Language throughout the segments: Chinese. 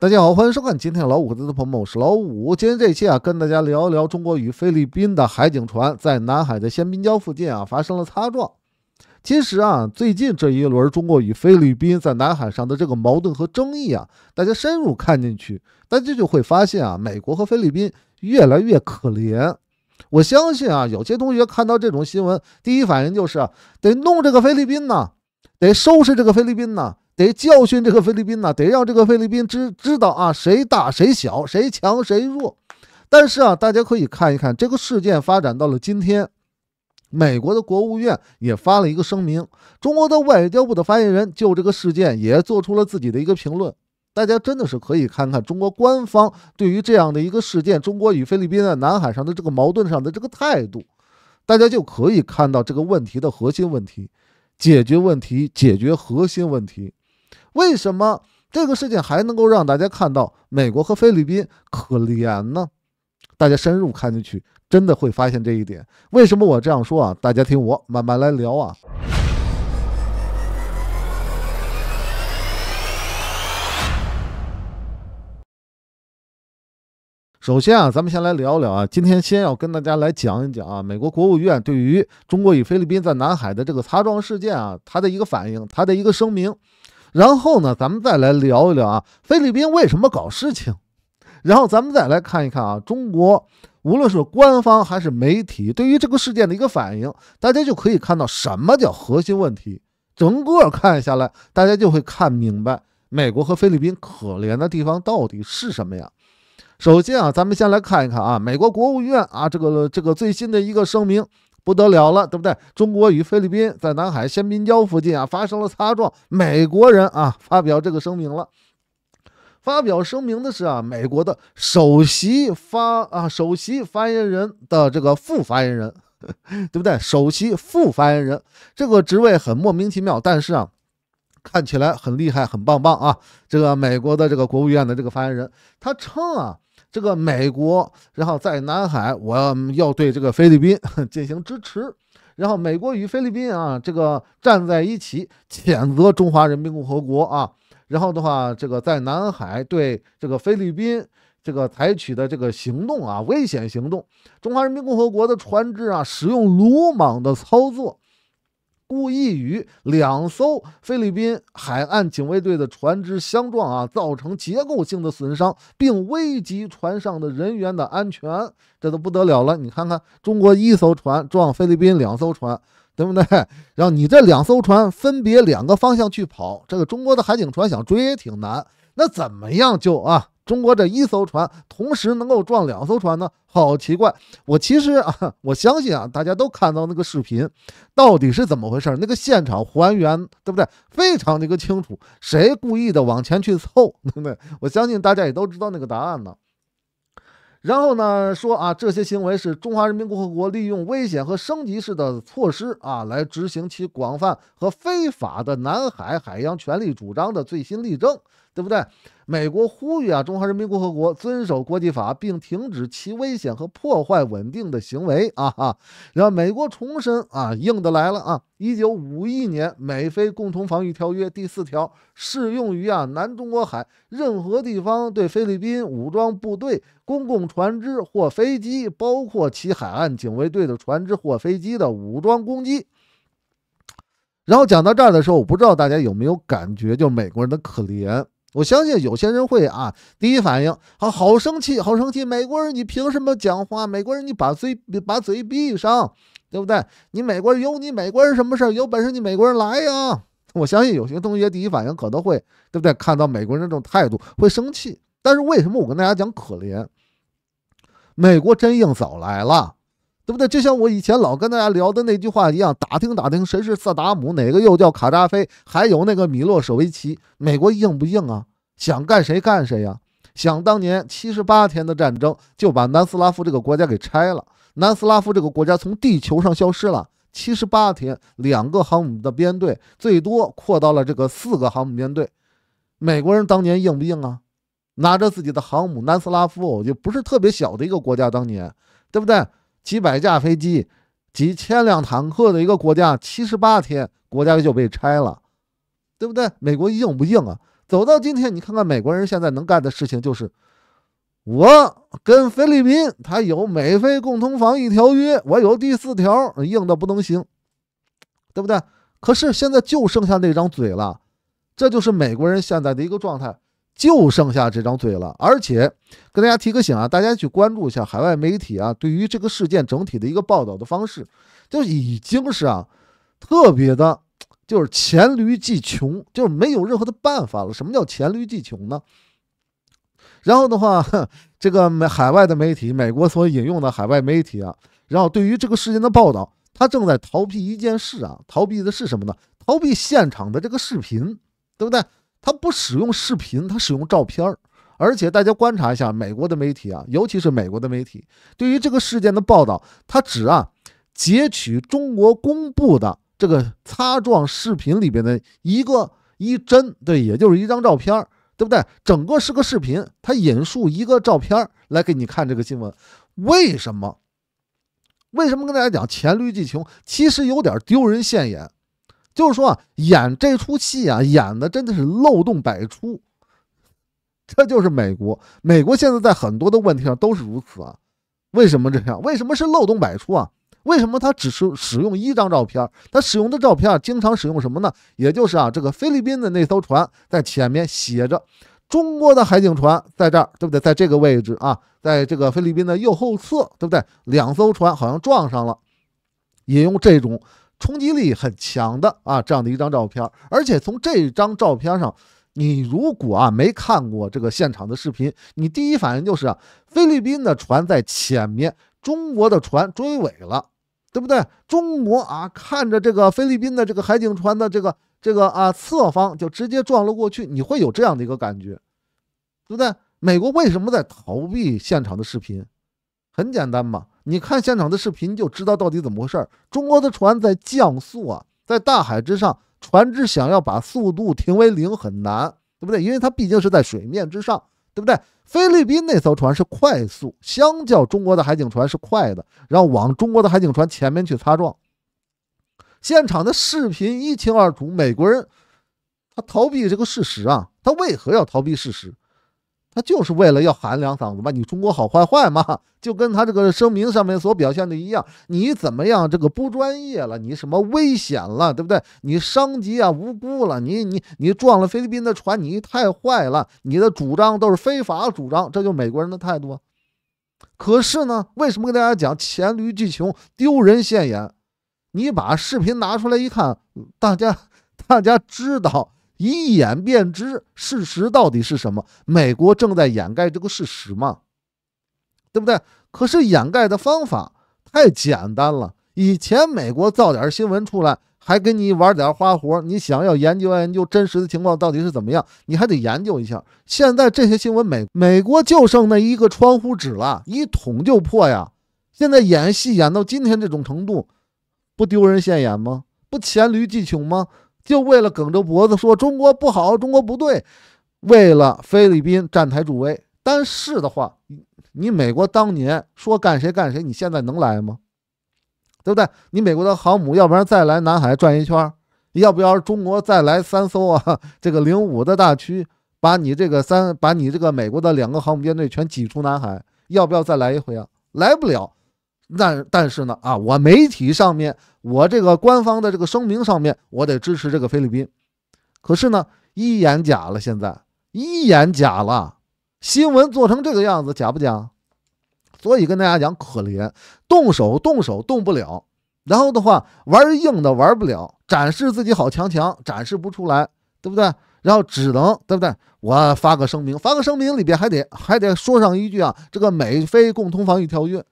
大家好，欢迎收看今天的老五和他的朋友们，我是老五。今天这一期啊，跟大家聊一聊中国与菲律宾的海警船在南海的仙宾礁附近啊发生了擦撞。其实啊，最近这一轮中国与菲律宾在南海上的这个矛盾和争议啊，大家深入看进去，大家就会发现啊，美国和菲律宾越来越可怜。我相信啊，有些同学看到这种新闻，第一反应就是得弄这个菲律宾呢，得收拾这个菲律宾呢。得教训这个菲律宾呢，得让这个菲律宾知知道啊，谁大谁小，谁强谁弱。但是啊，大家可以看一看这个事件发展到了今天，美国的国务院也发了一个声明，中国的外交部的发言人就这个事件也做出了自己的一个评论。大家真的是可以看看中国官方对于这样的一个事件，中国与菲律宾在南海上的这个矛盾上的这个态度，大家就可以看到这个问题的核心问题，解决问题，解决核心问题。为什么这个事件还能够让大家看到美国和菲律宾可怜呢？大家深入看进去，真的会发现这一点。为什么我这样说啊？大家听我慢慢来聊啊。首先啊，咱们先来聊聊啊，今天先要跟大家来讲一讲啊，美国国务院对于中国与菲律宾在南海的这个擦撞事件啊，它的一个反应，它的一个声明。然后呢，咱们再来聊一聊啊，菲律宾为什么搞事情？然后咱们再来看一看啊，中国无论是官方还是媒体对于这个事件的一个反应，大家就可以看到什么叫核心问题。整个看下来，大家就会看明白美国和菲律宾可怜的地方到底是什么呀？首先啊，咱们先来看一看啊，美国国务院啊，这个这个最新的一个声明。不得了了，对不对？中国与菲律宾在南海仙滨礁附近啊发生了擦撞。美国人啊发表这个声明了。发表声明的是啊美国的首席发啊首席发言人的这个副发言人，对不对？首席副发言人这个职位很莫名其妙，但是啊看起来很厉害，很棒棒啊！这个美国的这个国务院的这个发言人，他称啊。这个美国，然后在南海，我要对这个菲律宾 进行支持，然后美国与菲律宾啊，这个站在一起，谴责中华人民共和国啊，然后的话，这个在南海对这个菲律宾这个采取的这个行动啊，危险行动，中华人民共和国的船只啊，使用鲁莽的操作。故意与两艘菲律宾海岸警卫队的船只相撞啊，造成结构性的损伤，并危及船上的人员的安全，这都不得了了。你看看，中国一艘船撞菲律宾两艘船，对不对？然后你这两艘船分别两个方向去跑，这个中国的海警船想追也挺难。那怎么样就啊？中国这一艘船同时能够撞两艘船呢，好奇怪！我其实啊，我相信啊，大家都看到那个视频，到底是怎么回事？那个现场还原，对不对？非常的一个清楚，谁故意的往前去凑，对不对？我相信大家也都知道那个答案呢。然后呢？说啊，这些行为是中华人民共和国利用危险和升级式的措施啊，来执行其广泛和非法的南海海洋权利主张的最新例证，对不对？美国呼吁啊，中华人民共和国遵守国际法，并停止其危险和破坏稳定的行为啊啊！然后美国重申啊，硬的来了啊！一九五一年美菲共同防御条约第四条适用于啊南中国海任何地方对菲律宾武装部队公共。船只或飞机，包括其海岸警卫队的船只或飞机的武装攻击。然后讲到这儿的时候，我不知道大家有没有感觉，就美国人的可怜。我相信有些人会啊，第一反应好好生气，好生气！美国人，你凭什么讲话？美国人，你把嘴把嘴闭上，对不对？你美国人有你美国人什么事儿？有本事你美国人来呀！我相信有些同学第一反应可能会对不对？看到美国人这种态度会生气，但是为什么我跟大家讲可怜？美国真硬早来了，对不对？就像我以前老跟大家聊的那句话一样，打听打听谁是萨达姆，哪个又叫卡扎菲，还有那个米洛舍维奇。美国硬不硬啊？想干谁干谁呀？想当年七十八天的战争就把南斯拉夫这个国家给拆了，南斯拉夫这个国家从地球上消失了。七十八天，两个航母的编队最多扩到了这个四个航母编队。美国人当年硬不硬啊？拿着自己的航母，南斯拉夫就不是特别小的一个国家，当年，对不对？几百架飞机、几千辆坦克的一个国家，七十八天，国家就被拆了，对不对？美国硬不硬啊？走到今天，你看看美国人现在能干的事情就是，我跟菲律宾他有美菲共同防御条约，我有第四条，硬的不能行，对不对？可是现在就剩下那张嘴了，这就是美国人现在的一个状态。就剩下这张嘴了，而且跟大家提个醒啊，大家去关注一下海外媒体啊，对于这个事件整体的一个报道的方式，就已经是啊特别的，就是黔驴技穷，就是没有任何的办法了。什么叫黔驴技穷呢？然后的话，这个美海外的媒体，美国所引用的海外媒体啊，然后对于这个事件的报道，他正在逃避一件事啊，逃避的是什么呢？逃避现场的这个视频，对不对？他不使用视频，他使用照片儿，而且大家观察一下，美国的媒体啊，尤其是美国的媒体，对于这个事件的报道，他只啊截取中国公布的这个擦撞视频里边的一个一帧，对，也就是一张照片儿，对不对？整个是个视频，他引述一个照片儿来给你看这个新闻，为什么？为什么跟大家讲黔驴技穷？其实有点丢人现眼。就是说啊，演这出戏啊，演的真的是漏洞百出。这就是美国，美国现在在很多的问题上都是如此啊。为什么这样？为什么是漏洞百出啊？为什么他只是使用一张照片？他使用的照片经常使用什么呢？也就是啊，这个菲律宾的那艘船在前面写着中国的海警船在这儿，对不对？在这个位置啊，在这个菲律宾的右后侧，对不对？两艘船好像撞上了，也用这种。冲击力很强的啊，这样的一张照片，而且从这张照片上，你如果啊没看过这个现场的视频，你第一反应就是啊，菲律宾的船在前面，中国的船追尾了，对不对？中国啊看着这个菲律宾的这个海警船的这个这个啊侧方就直接撞了过去，你会有这样的一个感觉，对不对？美国为什么在逃避现场的视频？很简单嘛。你看现场的视频就知道到底怎么回事儿。中国的船在降速啊，在大海之上，船只想要把速度停为零很难，对不对？因为它毕竟是在水面之上，对不对？菲律宾那艘船是快速，相较中国的海警船是快的，然后往中国的海警船前面去擦撞。现场的视频一清二楚，美国人他逃避这个事实啊，他为何要逃避事实？他就是为了要喊两嗓子吧？你中国好坏坏嘛，就跟他这个声明上面所表现的一样，你怎么样？这个不专业了，你什么危险了，对不对？你伤及啊无辜了，你你你撞了菲律宾的船，你太坏了！你的主张都是非法主张，这就美国人的态度。可是呢，为什么跟大家讲黔驴技穷、丢人现眼？你把视频拿出来一看，大家大家知道。一眼便知事实到底是什么？美国正在掩盖这个事实吗？对不对？可是掩盖的方法太简单了。以前美国造点新闻出来，还跟你玩点花活。你想要研究研究真实的情况到底是怎么样，你还得研究一下。现在这些新闻美美国就剩那一个窗户纸了，一捅就破呀！现在演戏演到今天这种程度，不丢人现眼吗？不黔驴技穷吗？就为了梗着脖子说中国不好，中国不对，为了菲律宾站台助威。但是的话，你美国当年说干谁干谁，你现在能来吗？对不对？你美国的航母，要不然再来南海转一圈，要不要中国再来三艘啊？这个零五的大驱，把你这个三，把你这个美国的两个航母编队全挤出南海，要不要再来一回啊？来不了。但但是呢啊，我媒体上面，我这个官方的这个声明上面，我得支持这个菲律宾。可是呢，一眼假了，现在一眼假了，新闻做成这个样子假不假？所以跟大家讲，可怜，动手动手动不了，然后的话玩硬的玩不了，展示自己好强强展示不出来，对不对？然后只能对不对？我发个声明，发个声明里边还得还得说上一句啊，这个美菲共同防御条约。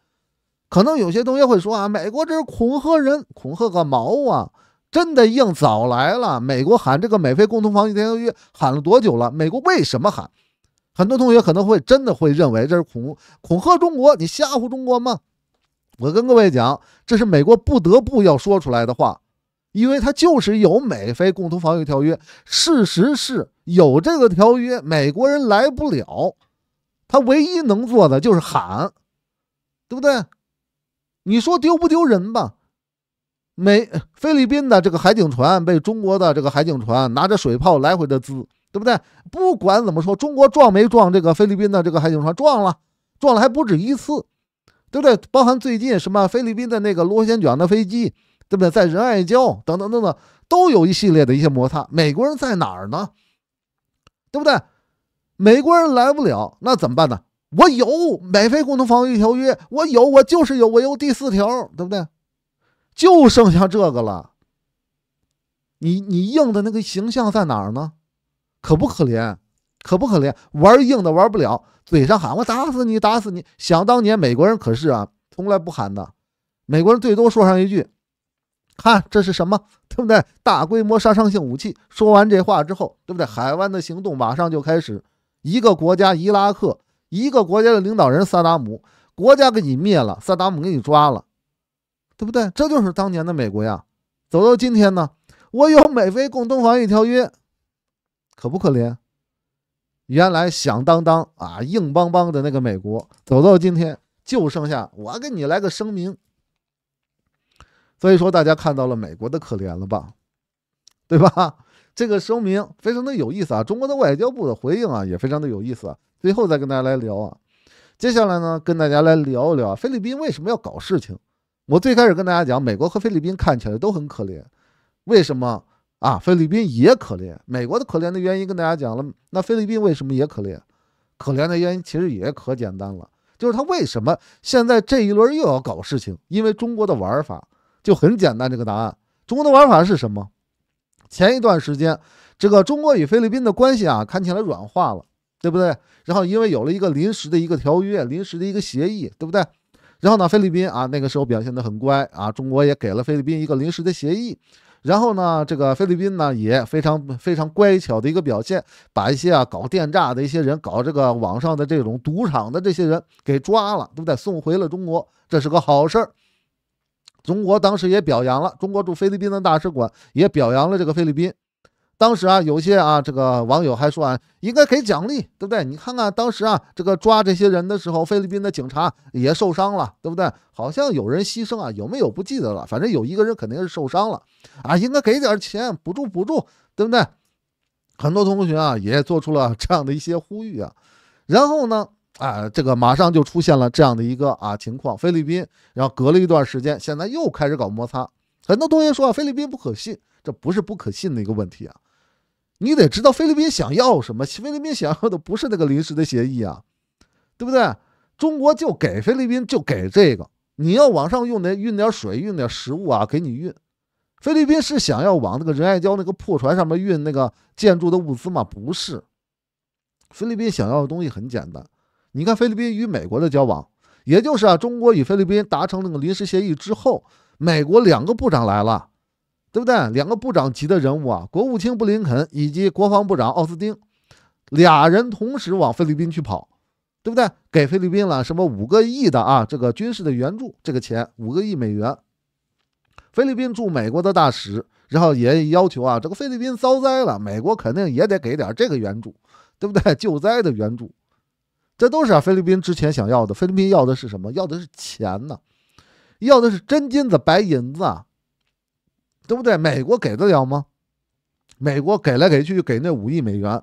可能有些同学会说啊，美国这是恐吓人，恐吓个毛啊！真的硬早来了，美国喊这个美菲共同防御条约喊了多久了？美国为什么喊？很多同学可能会真的会认为这是恐恐吓中国，你吓唬中国吗？我跟各位讲，这是美国不得不要说出来的话，因为它就是有美菲共同防御条约。事实是有这个条约，美国人来不了，他唯一能做的就是喊，对不对？你说丢不丢人吧？美菲律宾的这个海警船被中国的这个海警船拿着水炮来回的滋，对不对？不管怎么说，中国撞没撞这个菲律宾的这个海警船？撞了，撞了还不止一次，对不对？包含最近什么菲律宾的那个螺旋桨的飞机，对不对？在仁爱礁等等等等，都有一系列的一些摩擦。美国人在哪儿呢？对不对？美国人来不了，那怎么办呢？我有《美菲共同防御条约》，我有，我就是有，我有第四条，对不对？就剩下这个了。你你硬的那个形象在哪儿呢？可不可怜？可不可怜？玩硬的玩不了，嘴上喊我打死你，打死你！想当年美国人可是啊，从来不喊的。美国人最多说上一句：“看这是什么？”对不对？大规模杀伤性武器。说完这话之后，对不对？海湾的行动马上就开始。一个国家，伊拉克。一个国家的领导人萨达姆，国家给你灭了，萨达姆给你抓了，对不对？这就是当年的美国呀。走到今天呢，我有美菲共同防御条约，可不可怜？原来响当当啊、硬邦邦的那个美国，走到今天就剩下我给你来个声明。所以说，大家看到了美国的可怜了吧？对吧？这个声明非常的有意思啊。中国的外交部的回应啊，也非常的有意思。最后再跟大家来聊啊，接下来呢，跟大家来聊一聊啊，菲律宾为什么要搞事情？我最开始跟大家讲，美国和菲律宾看起来都很可怜，为什么啊？菲律宾也可怜，美国的可怜的原因跟大家讲了，那菲律宾为什么也可怜？可怜的原因其实也可简单了，就是他为什么现在这一轮又要搞事情？因为中国的玩法就很简单，这个答案，中国的玩法是什么？前一段时间，这个中国与菲律宾的关系啊，看起来软化了。对不对？然后因为有了一个临时的一个条约，临时的一个协议，对不对？然后呢，菲律宾啊，那个时候表现得很乖啊，中国也给了菲律宾一个临时的协议。然后呢，这个菲律宾呢也非常非常乖巧的一个表现，把一些啊搞电诈的一些人，搞这个网上的这种赌场的这些人给抓了，对不对？送回了中国，这是个好事儿。中国当时也表扬了，中国驻菲律宾的大使馆也表扬了这个菲律宾。当时啊，有些啊，这个网友还说啊，应该给奖励，对不对？你看看当时啊，这个抓这些人的时候，菲律宾的警察也受伤了，对不对？好像有人牺牲啊，有没有不记得了？反正有一个人肯定是受伤了啊，应该给点钱补助补助，对不对？很多同学啊也做出了这样的一些呼吁啊，然后呢啊，这个马上就出现了这样的一个啊情况，菲律宾，然后隔了一段时间，现在又开始搞摩擦。很多同学说啊，菲律宾不可信，这不是不可信的一个问题啊。你得知道菲律宾想要什么，菲律宾想要的不是那个临时的协议啊，对不对？中国就给菲律宾就给这个，你要往上用的运点水、运点食物啊，给你运。菲律宾是想要往那个仁爱礁那个破船上面运那个建筑的物资吗？不是，菲律宾想要的东西很简单。你看菲律宾与美国的交往，也就是啊，中国与菲律宾达成那个临时协议之后，美国两个部长来了。对不对？两个部长级的人物啊，国务卿布林肯以及国防部长奥斯汀，俩人同时往菲律宾去跑，对不对？给菲律宾了什么五个亿的啊？这个军事的援助，这个钱五个亿美元。菲律宾驻美国的大使，然后也要求啊，这个菲律宾遭灾了，美国肯定也得给点这个援助，对不对？救灾的援助，这都是啊，菲律宾之前想要的。菲律宾要的是什么？要的是钱呢？要的是真金子、白银子。啊。对不对？美国给得了吗？美国给来给去给那五亿美元，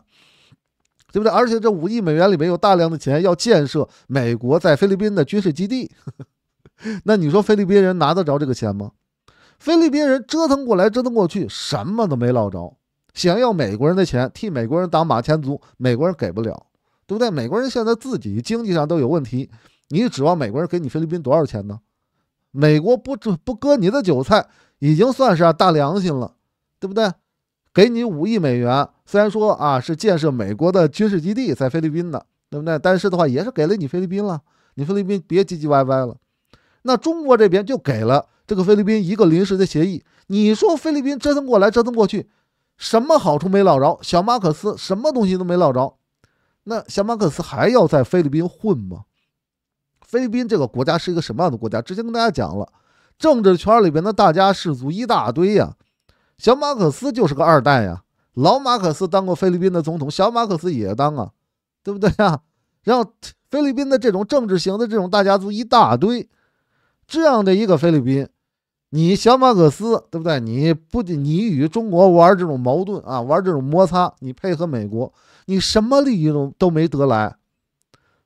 对不对？而且这五亿美元里面有大量的钱要建设美国在菲律宾的军事基地，那你说菲律宾人拿得着这个钱吗？菲律宾人折腾过来折腾过去，什么都没捞着，想要美国人的钱，替美国人当马前卒，美国人给不了，对不对？美国人现在自己经济上都有问题，你指望美国人给你菲律宾多少钱呢？美国不不割你的韭菜，已经算是大良心了，对不对？给你五亿美元，虽然说啊是建设美国的军事基地在菲律宾的，对不对？但是的话也是给了你菲律宾了，你菲律宾别唧唧歪歪了。那中国这边就给了这个菲律宾一个临时的协议，你说菲律宾折腾过来折腾过去，什么好处没捞着？小马可斯什么东西都没捞着，那小马可斯还要在菲律宾混吗？菲律宾这个国家是一个什么样的国家？之前跟大家讲了，政治圈里边的大家世族一大堆呀，小马克思就是个二代呀，老马克思当过菲律宾的总统，小马克思也当啊，对不对啊？然后菲律宾的这种政治型的这种大家族一大堆，这样的一个菲律宾，你小马克思对不对？你不仅你与中国玩这种矛盾啊，玩这种摩擦，你配合美国，你什么利益都都没得来。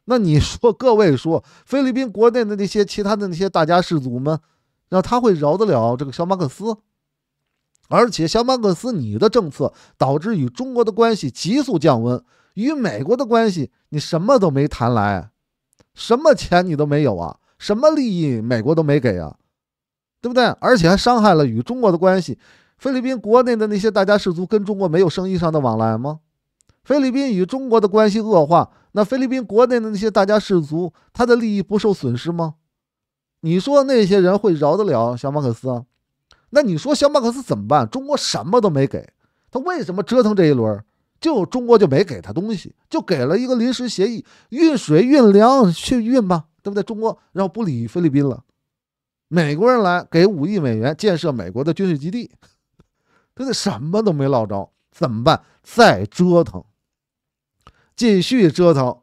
那你说，各位说，菲律宾国内的那些其他的那些大家世族们，那他会饶得了这个小马克思？而且小马克思，你的政策导致与中国的关系急速降温，与美国的关系你什么都没谈来，什么钱你都没有啊，什么利益美国都没给啊，对不对？而且还伤害了与中国的关系。菲律宾国内的那些大家世族跟中国没有生意上的往来吗？菲律宾与中国的关系恶化，那菲律宾国内的那些大家士族，他的利益不受损失吗？你说那些人会饶得了小马克思？那你说小马克思怎么办？中国什么都没给他，为什么折腾这一轮？就中国就没给他东西，就给了一个临时协议，运水运粮去运吧，对不对？中国然后不理菲律宾了，美国人来给五亿美元建设美国的军事基地，他那什么都没落着，怎么办？再折腾。继续折腾。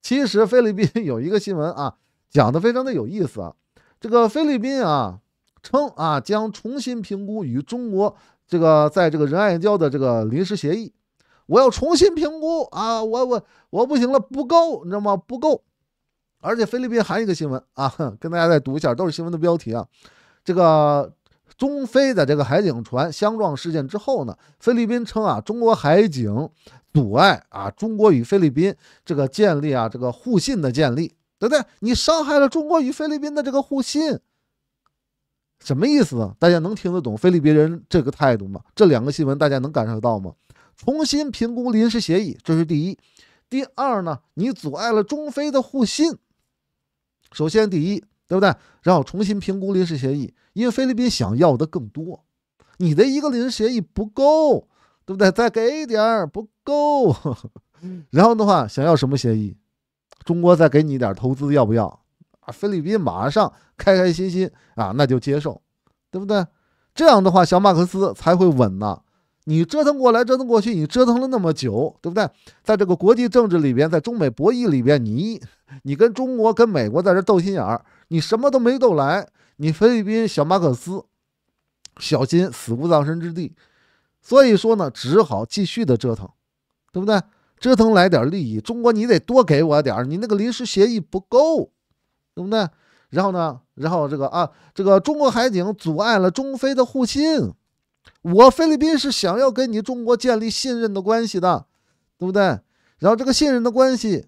其实菲律宾 有一个新闻啊，讲的非常的有意思啊。这个菲律宾啊，称啊将重新评估与中国这个在这个仁爱礁的这个临时协议。我要重新评估啊，我我我不行了，不够，你知道吗？不够。而且菲律宾还一个新闻啊，跟大家再读一下，都是新闻的标题啊。这个。中菲的这个海警船相撞事件之后呢，菲律宾称啊，中国海警阻碍啊，中国与菲律宾这个建立啊，这个互信的建立，对不对？你伤害了中国与菲律宾的这个互信，什么意思呢？大家能听得懂菲律宾人这个态度吗？这两个新闻大家能感受得到吗？重新评估临时协议，这是第一，第二呢，你阻碍了中菲的互信，首先第一。对不对？然后重新评估临时协议，因为菲律宾想要的更多，你的一个临时协议不够，对不对？再给一点不够，然后的话想要什么协议？中国再给你一点投资，要不要？啊，菲律宾马上开开心心啊，那就接受，对不对？这样的话，小马克思才会稳呢。你折腾过来折腾过去，你折腾了那么久，对不对？在这个国际政治里边，在中美博弈里边，你你跟中国跟美国在这斗心眼儿，你什么都没斗来，你菲律宾小马克思小心死无葬身之地。所以说呢，只好继续的折腾，对不对？折腾来点利益，中国你得多给我点儿，你那个临时协议不够，对不对？然后呢，然后这个啊，这个中国海警阻碍了中非的互信。我菲律宾是想要跟你中国建立信任的关系的，对不对？然后这个信任的关系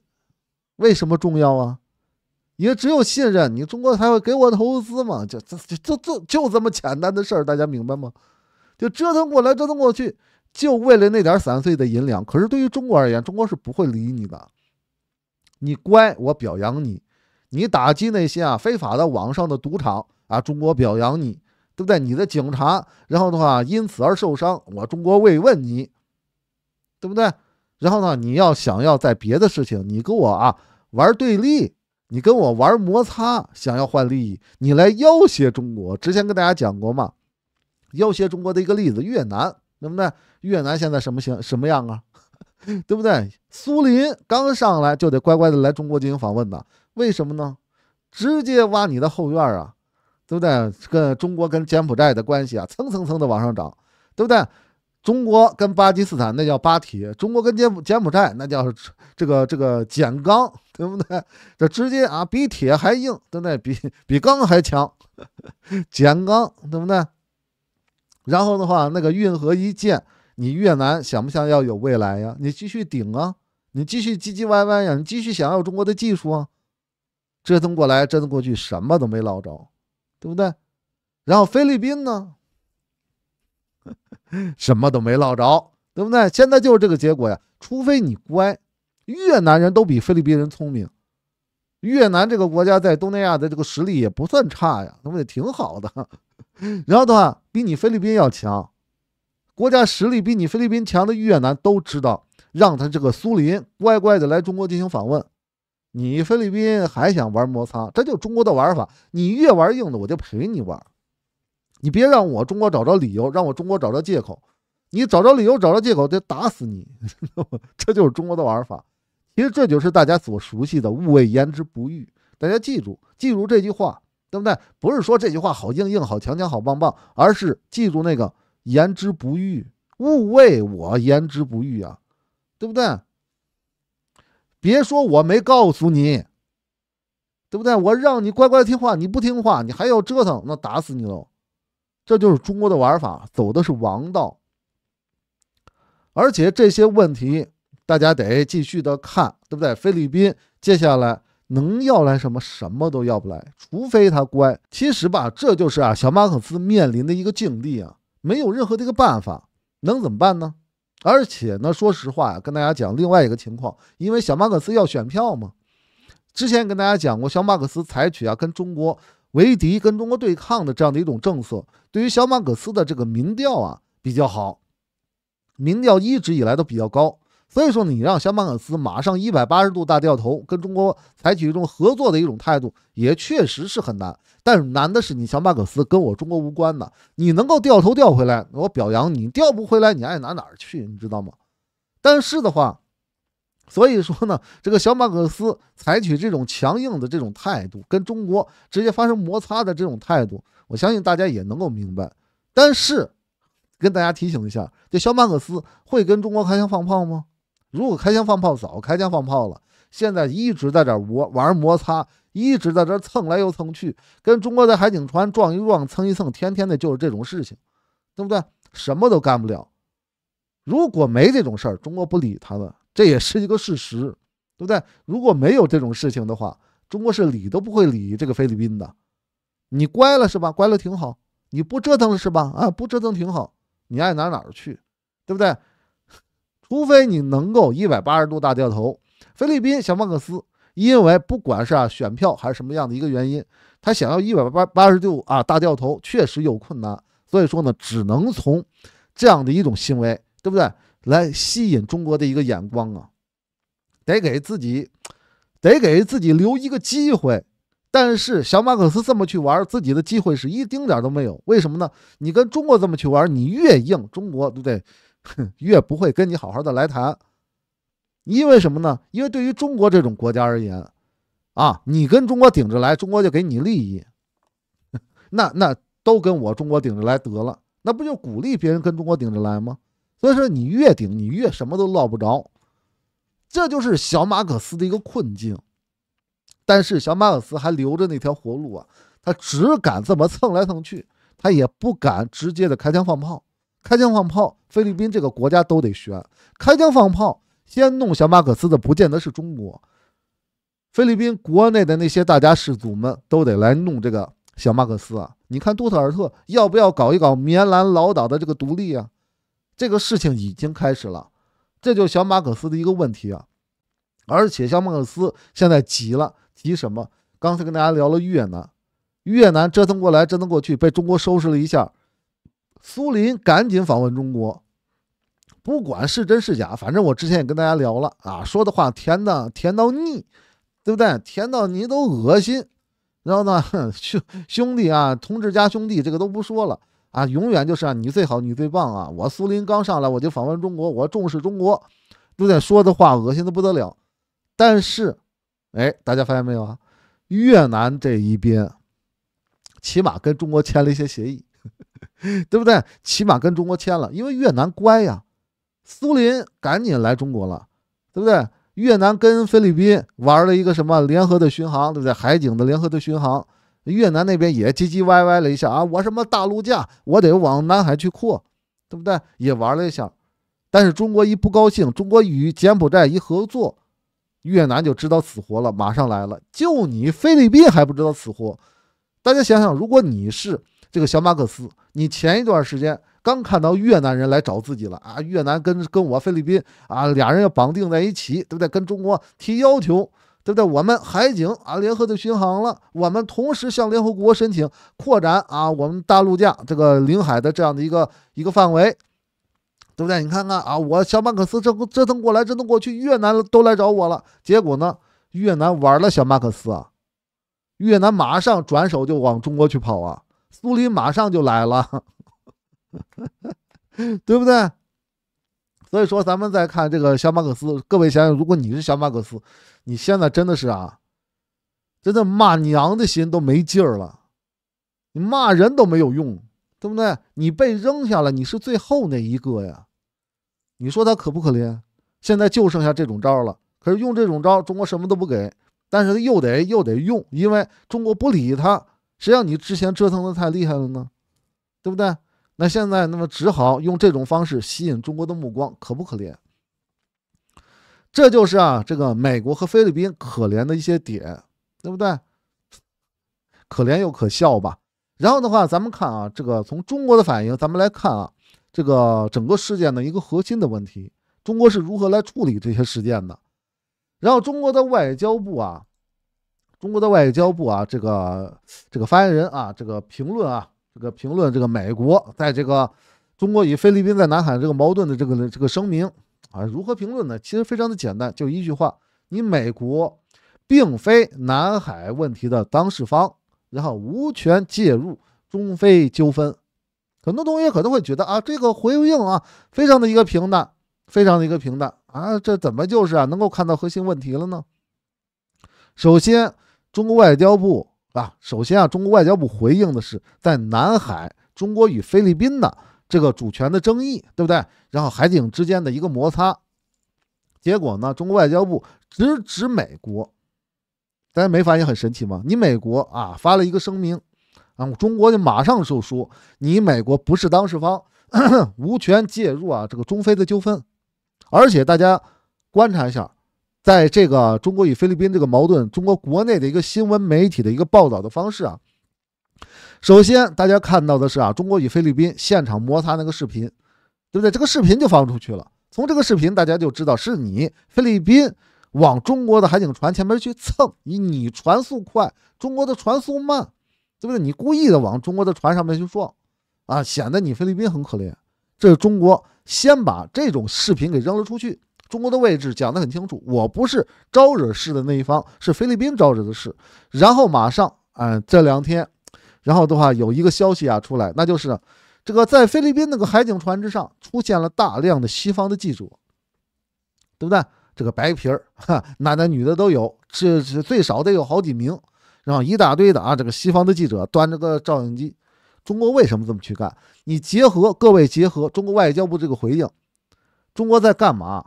为什么重要啊？也只有信任，你中国才会给我投资嘛。就就就就就这么简单的事儿，大家明白吗？就折腾过来折腾过去，就为了那点散碎的银两。可是对于中国而言，中国是不会理你的。你乖，我表扬你。你打击那些啊非法的网上的赌场啊，中国表扬你。对不对？你的警察，然后的话因此而受伤，我中国慰问你，对不对？然后呢，你要想要在别的事情，你跟我啊玩对立，你跟我玩摩擦，想要换利益，你来要挟中国。之前跟大家讲过嘛，要挟中国的一个例子，越南，对不对？越南现在什么形什么样啊？对不对？苏林刚上来就得乖乖的来中国进行访问的，为什么呢？直接挖你的后院啊！对不对？跟中国跟柬埔寨的关系啊，蹭蹭蹭的往上涨，对不对？中国跟巴基斯坦那叫巴铁，中国跟柬埔柬埔寨那叫这个这个柬钢，对不对？这直接啊，比铁还硬，对不对？比比钢还强，柬钢，对不对？然后的话，那个运河一建，你越南想不想要有未来呀？你继续顶啊，你继续唧唧歪歪呀，你继续想要中国的技术啊？折腾过来折腾过去，什么都没捞着。对不对？然后菲律宾呢，什么都没捞着，对不对？现在就是这个结果呀。除非你乖，越南人都比菲律宾人聪明。越南这个国家在东南亚的这个实力也不算差呀，那不也挺好的。然后的话，比你菲律宾要强，国家实力比你菲律宾强的越南都知道，让他这个苏林乖乖的来中国进行访问。你菲律宾还想玩摩擦？这就是中国的玩法。你越玩硬的，我就陪你玩。你别让我中国找着理由，让我中国找着借口。你找着理由，找着借口，得打死你。这就是中国的玩法。其实这就是大家所熟悉的“勿谓言之不预”。大家记住，记住这句话，对不对？不是说这句话好硬硬、好强强、好棒棒，而是记住那个“言之不预，勿谓我言之不预”啊，对不对？别说我没告诉你，对不对？我让你乖乖听话，你不听话，你还要折腾，那打死你喽！这就是中国的玩法，走的是王道。而且这些问题，大家得继续的看，对不对？菲律宾接下来能要来什么？什么都要不来，除非他乖。其实吧，这就是啊，小马可斯面临的一个境地啊，没有任何的一个办法，能怎么办呢？而且呢，说实话跟大家讲另外一个情况，因为小马克思要选票嘛，之前跟大家讲过，小马克思采取啊跟中国为敌、跟中国对抗的这样的一种政策，对于小马克思的这个民调啊比较好，民调一直以来都比较高。所以说，你让小马克思马上一百八十度大掉头，跟中国采取一种合作的一种态度，也确实是很难。但是难的是，你小马克思跟我中国无关的，你能够掉头掉回来，我表扬你；掉不回来，你爱哪哪儿去，你知道吗？但是的话，所以说呢，这个小马克思采取这种强硬的这种态度，跟中国直接发生摩擦的这种态度，我相信大家也能够明白。但是，跟大家提醒一下，这小马克思会跟中国开枪放炮吗？如果开枪放炮早开枪放炮了，现在一直在这磨玩摩擦，一直在这蹭来又蹭去，跟中国在海警船撞一撞蹭一蹭，天天的就是这种事情，对不对？什么都干不了。如果没这种事儿，中国不理他了，这也是一个事实，对不对？如果没有这种事情的话，中国是理都不会理这个菲律宾的。你乖了是吧？乖了挺好。你不折腾了是吧？啊，不折腾挺好。你爱哪哪儿去，对不对？除非你能够一百八十度大掉头，菲律宾小马克思，因为不管是啊选票还是什么样的一个原因，他想要一百八八十度啊大掉头确实有困难，所以说呢，只能从这样的一种行为，对不对？来吸引中国的一个眼光啊，得给自己，得给自己留一个机会。但是小马克思这么去玩，自己的机会是一丁点都没有。为什么呢？你跟中国这么去玩，你越硬，中国对不对？越不会跟你好好的来谈，因为什么呢？因为对于中国这种国家而言，啊，你跟中国顶着来，中国就给你利益。那那都跟我中国顶着来得了，那不就鼓励别人跟中国顶着来吗？所以说你越顶，你越什么都落不着。这就是小马克思的一个困境。但是小马克思还留着那条活路啊，他只敢这么蹭来蹭去，他也不敢直接的开枪放炮，开枪放炮。菲律宾这个国家都得学开枪放炮，先弄小马可斯的，不见得是中国。菲律宾国内的那些大家士族们都得来弄这个小马可斯啊！你看杜特尔特要不要搞一搞棉兰老岛的这个独立啊？这个事情已经开始了，这就是小马可斯的一个问题啊！而且小马可斯现在急了，急什么？刚才跟大家聊了越南，越南折腾过来折腾过去，被中国收拾了一下，苏林赶紧访问中国。不管是真是假，反正我之前也跟大家聊了啊，说的话甜的甜到腻，对不对？甜到你都恶心。然后呢，兄兄弟啊，同志加兄弟，这个都不说了啊，永远就是你最好，你最棒啊！我苏林刚上来我就访问中国，我重视中国，不对？说的话恶心的不得了。但是，哎，大家发现没有啊？越南这一边，起码跟中国签了一些协议，对不对？起码跟中国签了，因为越南乖呀。苏林赶紧来中国了，对不对？越南跟菲律宾玩了一个什么联合的巡航，对不对？海警的联合的巡航，越南那边也唧唧歪歪了一下啊，我什么大陆架，我得往南海去扩，对不对？也玩了一下，但是中国一不高兴，中国与柬埔寨一合作，越南就知道死活了，马上来了。就你菲律宾还不知道死活，大家想想，如果你是这个小马克思，你前一段时间。刚看到越南人来找自己了啊！越南跟跟我菲律宾啊，俩人要绑定在一起，对不对？跟中国提要求，对不对？我们海警啊，联合的巡航了，我们同时向联合国申请扩展啊，我们大陆架这个领海的这样的一个一个范围，对不对？你看看啊，我小马克思这折腾过来折腾过去，越南都来找我了，结果呢，越南玩了小马克思啊，越南马上转手就往中国去跑啊，苏林马上就来了。对不对？所以说，咱们再看这个小马克思。各位先生，如果你是小马克思，你现在真的是啊，真的骂娘的心都没劲儿了。你骂人都没有用，对不对？你被扔下了，你是最后那一个呀。你说他可不可怜？现在就剩下这种招了。可是用这种招，中国什么都不给，但是他又得又得用，因为中国不理他。谁让你之前折腾的太厉害了呢？对不对？那现在，那么只好用这种方式吸引中国的目光，可不可怜？这就是啊，这个美国和菲律宾可怜的一些点，对不对？可怜又可笑吧。然后的话，咱们看啊，这个从中国的反应，咱们来看啊，这个整个事件的一个核心的问题，中国是如何来处理这些事件的。然后，中国的外交部啊，中国的外交部啊，这个这个发言人啊，这个评论啊。这个评论，这个美国在这个中国与菲律宾在南海这个矛盾的这个这个声明啊，如何评论呢？其实非常的简单，就一句话：你美国并非南海问题的当事方，然后无权介入中非纠纷。很多同学可能会觉得啊，这个回应啊，非常的一个平淡，非常的一个平淡啊，这怎么就是啊能够看到核心问题了呢？首先，中国外交部。啊，首先啊，中国外交部回应的是在南海中国与菲律宾的这个主权的争议，对不对？然后海警之间的一个摩擦，结果呢，中国外交部直指美国，大家没发现很神奇吗？你美国啊发了一个声明啊，中国就马上就说你美国不是当事方，无权介入啊这个中非的纠纷，而且大家观察一下。在这个中国与菲律宾这个矛盾，中国国内的一个新闻媒体的一个报道的方式啊，首先大家看到的是啊，中国与菲律宾现场摩擦那个视频，对不对？这个视频就放出去了。从这个视频大家就知道是你菲律宾往中国的海警船前面去蹭，你你船速快，中国的船速慢，对不对？你故意的往中国的船上面去撞啊，显得你菲律宾很可怜。这是中国先把这种视频给扔了出去。中国的位置讲得很清楚，我不是招惹事的那一方，是菲律宾招惹的事。然后马上，哎，这两天，然后的话有一个消息啊出来，那就是这个在菲律宾那个海警船之上出现了大量的西方的记者，对不对？这个白皮儿，男的女的都有，这是最少得有好几名，然后一大堆的啊，这个西方的记者端着个照相机。中国为什么这么去干？你结合各位结合中国外交部这个回应，中国在干嘛？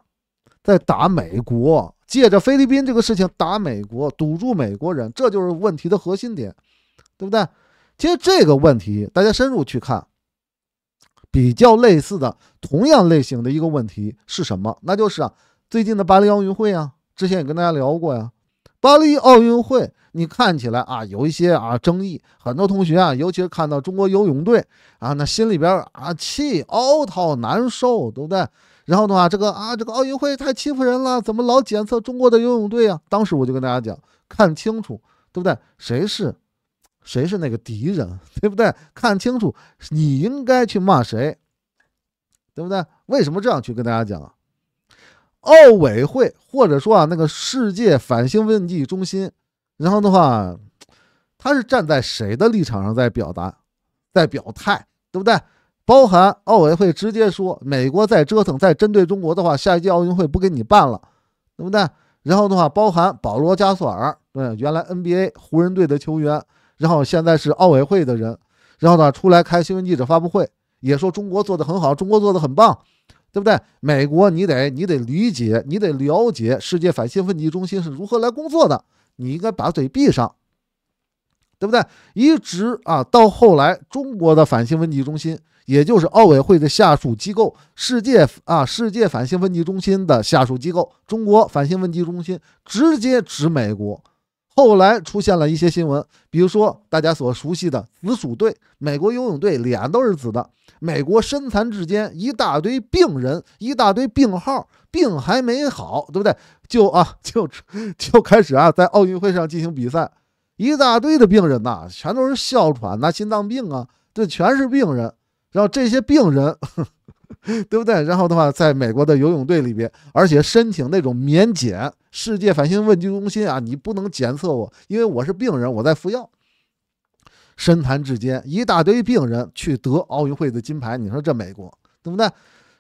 在打美国，借着菲律宾这个事情打美国，堵住美国人，这就是问题的核心点，对不对？其实这个问题，大家深入去看，比较类似的，同样类型的一个问题是什么？那就是啊，最近的巴黎奥运会啊，之前也跟大家聊过呀。巴黎奥运会，你看起来啊有一些啊争议，很多同学啊，尤其是看到中国游泳队啊，那心里边啊气、凹恼、难受，对不对？然后的话，这个啊，这个奥运会太欺负人了，怎么老检测中国的游泳队啊？当时我就跟大家讲，看清楚，对不对？谁是，谁是那个敌人，对不对？看清楚，你应该去骂谁，对不对？为什么这样去跟大家讲？奥委会或者说啊，那个世界反兴奋剂中心，然后的话，他是站在谁的立场上在表达，在表态，对不对？包含奥委会直接说，美国再折腾再针对中国的话，下一届奥运会不给你办了，对不对？然后的话，包含保罗加索尔，对，原来 NBA 湖人队的球员，然后现在是奥委会的人，然后呢出来开新闻记者发布会，也说中国做的很好，中国做的很棒，对不对？美国你得你得理解，你得了解世界反兴奋剂中心是如何来工作的，你应该把嘴闭上，对不对？一直啊到后来，中国的反兴奋剂中心。也就是奥委会的下属机构，世界啊，世界反兴奋剂中心的下属机构，中国反兴奋剂中心直接指美国。后来出现了一些新闻，比如说大家所熟悉的紫薯队，美国游泳队脸都是紫的，美国身残志坚，一大堆病人，一大堆病号，病还没好，对不对？就啊，就就开始啊，在奥运会上进行比赛，一大堆的病人呐，全都是哮喘啊，心脏病啊，这全是病人。然后这些病人，对不对？然后的话，在美国的游泳队里边，而且申请那种免检，世界反兴奋剂中心啊，你不能检测我，因为我是病人，我在服药。深谈之间，一大堆病人去得奥运会的金牌，你说这美国对不对？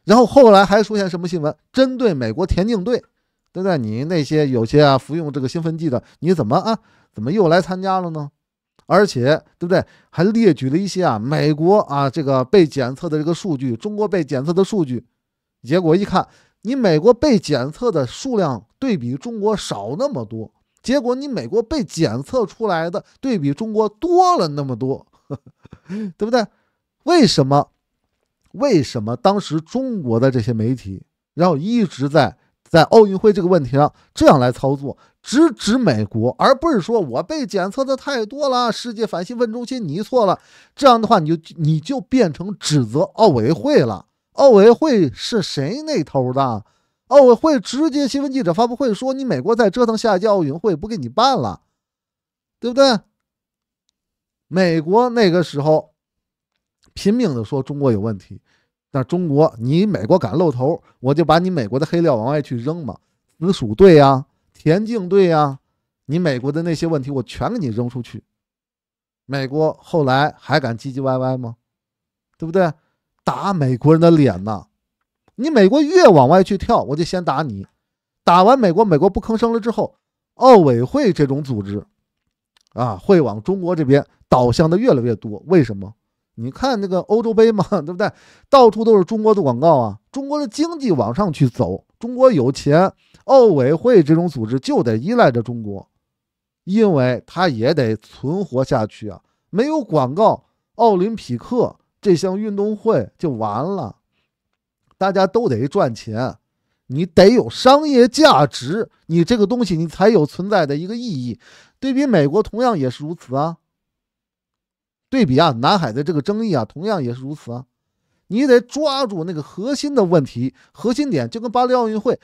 然后后来还出现什么新闻？针对美国田径队，对不对？你那些有些啊服用这个兴奋剂的，你怎么啊？怎么又来参加了呢？而且，对不对？还列举了一些啊，美国啊，这个被检测的这个数据，中国被检测的数据。结果一看，你美国被检测的数量对比中国少那么多，结果你美国被检测出来的对比中国多了那么多，呵 呵对不对？为什么？为什么当时中国的这些媒体，然后一直在？在奥运会这个问题上，这样来操作，直指美国，而不是说我被检测的太多了。世界反兴奋中心，你错了。这样的话，你就你就变成指责奥委会了。奥委会是谁那头的？奥委会直接新闻记者发布会说，你美国在折腾下一届奥运会，不给你办了，对不对？美国那个时候拼命的说中国有问题。那中国，你美国敢露头，我就把你美国的黑料往外去扔嘛。紫薯队呀，田径队呀，你美国的那些问题，我全给你扔出去。美国后来还敢唧唧歪歪吗？对不对？打美国人的脸呐！你美国越往外去跳，我就先打你。打完美国，美国不吭声了之后，奥委会这种组织啊，会往中国这边倒向的越来越多。为什么？你看那个欧洲杯嘛，对不对？到处都是中国的广告啊！中国的经济往上去走，中国有钱，奥委会这种组织就得依赖着中国，因为它也得存活下去啊！没有广告，奥林匹克这项运动会就完了。大家都得赚钱，你得有商业价值，你这个东西你才有存在的一个意义。对比美国，同样也是如此啊。对比啊，南海的这个争议啊，同样也是如此啊。你得抓住那个核心的问题，核心点就跟巴黎奥运会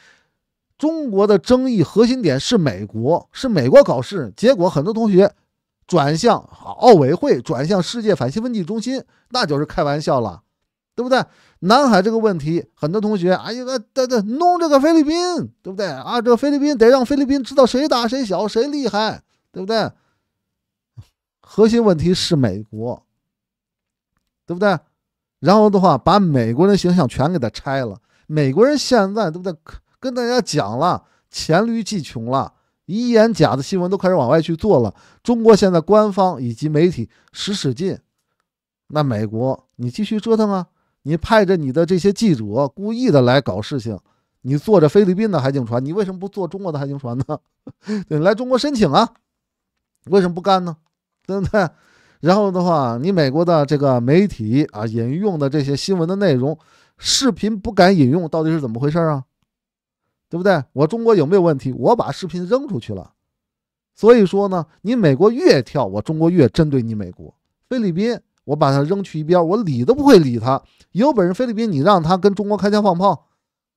中国的争议核心点是美国，是美国搞事。结果很多同学转向奥委会，转向世界反兴奋剂中心，那就是开玩笑了，对不对？南海这个问题，很多同学啊，一个对对，弄这个菲律宾，对不对？啊，这个菲律宾得让菲律宾知道谁大谁小，谁厉害，对不对？核心问题是美国，对不对？然后的话，把美国人的形象全给他拆了。美国人现在都在跟大家讲了，黔驴技穷了，一眼假的新闻都开始往外去做了。中国现在官方以及媒体使使劲，那美国你继续折腾啊！你派着你的这些记者故意的来搞事情，你坐着菲律宾的海警船，你为什么不坐中国的海警船呢？你 来中国申请啊？为什么不干呢？对不对？然后的话，你美国的这个媒体啊引用的这些新闻的内容，视频不敢引用，到底是怎么回事啊？对不对？我中国有没有问题？我把视频扔出去了。所以说呢，你美国越跳，我中国越针对你美国。菲律宾，我把它扔去一边，我理都不会理他。有本事菲律宾，你让他跟中国开枪放炮，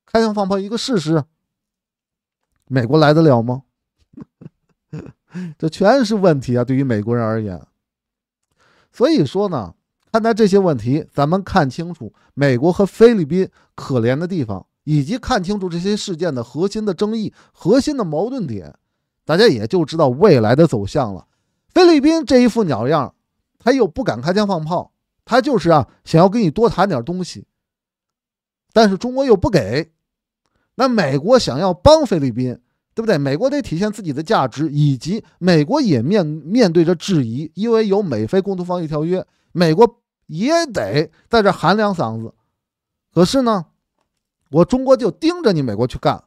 开枪放炮一个试试，美国来得了吗？这全是问题啊！对于美国人而言，所以说呢，看待这些问题，咱们看清楚美国和菲律宾可怜的地方，以及看清楚这些事件的核心的争议、核心的矛盾点，大家也就知道未来的走向了。菲律宾这一副鸟样，他又不敢开枪放炮，他就是啊，想要跟你多谈点东西，但是中国又不给，那美国想要帮菲律宾。对不对？美国得体现自己的价值，以及美国也面面对着质疑，因为有美菲共同防御条约，美国也得在这喊两嗓子。可是呢，我中国就盯着你美国去干。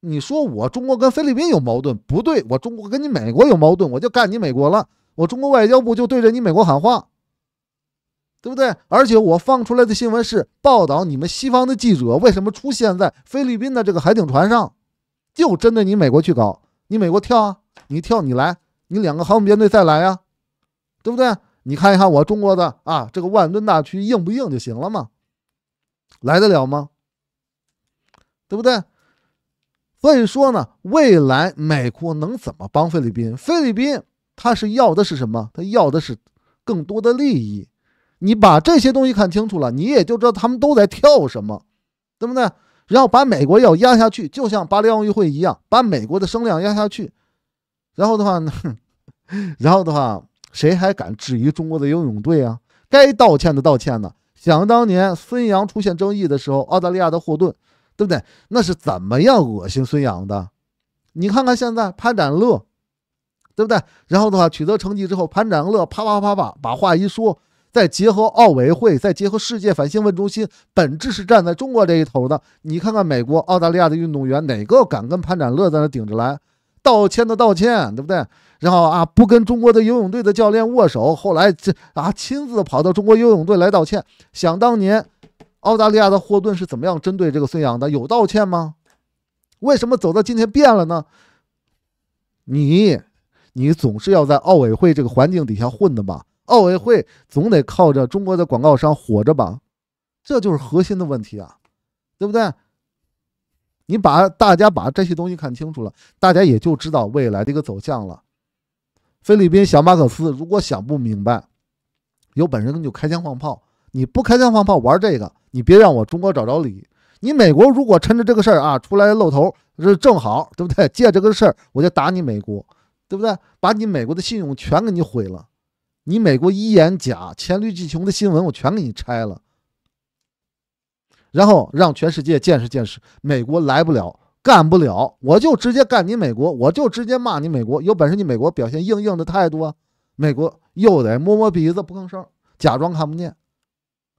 你说我中国跟菲律宾有矛盾？不对，我中国跟你美国有矛盾，我就干你美国了。我中国外交部就对着你美国喊话，对不对？而且我放出来的新闻是报道你们西方的记者为什么出现在菲律宾的这个海警船上。就针对你美国去搞，你美国跳啊，你跳你来，你两个航母编队再来啊，对不对？你看一看我中国的啊，这个万吨大驱硬不硬就行了嘛，来得了吗？对不对？所以说呢，未来美国能怎么帮菲律宾？菲律宾他是要的是什么？他要的是更多的利益。你把这些东西看清楚了，你也就知道他们都在跳什么，对不对？然后把美国要压下去，就像巴黎奥运会一样，把美国的声量压下去。然后的话呢，然后的话，谁还敢质疑中国的游泳队啊？该道歉的道歉呢。想当年孙杨出现争议的时候，澳大利亚的霍顿，对不对？那是怎么样恶心孙杨的？你看看现在潘展乐，对不对？然后的话取得成绩之后，潘展乐啪啪啪啪把话一说。再结合奥委会，再结合世界反兴奋中心，本质是站在中国这一头的。你看看美国、澳大利亚的运动员，哪个敢跟潘展乐在那顶着来？道歉的道歉，对不对？然后啊，不跟中国的游泳队的教练握手，后来这啊亲自跑到中国游泳队来道歉。想当年澳大利亚的霍顿是怎么样针对这个孙杨的？有道歉吗？为什么走到今天变了呢？你你总是要在奥委会这个环境底下混的吧？奥委会总得靠着中国的广告商火着吧，这就是核心的问题啊，对不对？你把大家把这些东西看清楚了，大家也就知道未来的一个走向了。菲律宾小马克思如果想不明白，有本事你就开枪放炮，你不开枪放炮玩这个，你别让我中国找着理。你美国如果趁着这个事儿啊出来露头，这正好，对不对？借这个事儿我就打你美国，对不对？把你美国的信用全给你毁了。你美国一言假黔驴技穷的新闻，我全给你拆了，然后让全世界见识见识，美国来不了，干不了，我就直接干你美国，我就直接骂你美国，有本事你美国表现硬硬的态度啊，美国又得摸摸鼻子不吭声，假装看不见，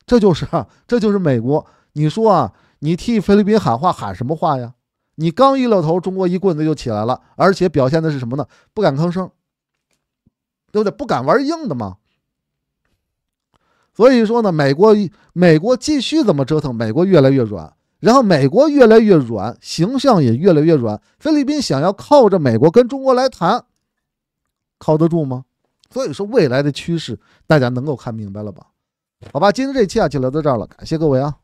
这就是啊，这就是美国。你说啊，你替菲律宾喊话喊什么话呀？你刚一露头，中国一棍子就起来了，而且表现的是什么呢？不敢吭声。对不对？不敢玩硬的吗？所以说呢，美国美国继续怎么折腾？美国越来越软，然后美国越来越软，形象也越来越软。菲律宾想要靠着美国跟中国来谈，靠得住吗？所以说未来的趋势，大家能够看明白了吧？好吧，今天这期啊就聊到这儿了，感谢各位啊。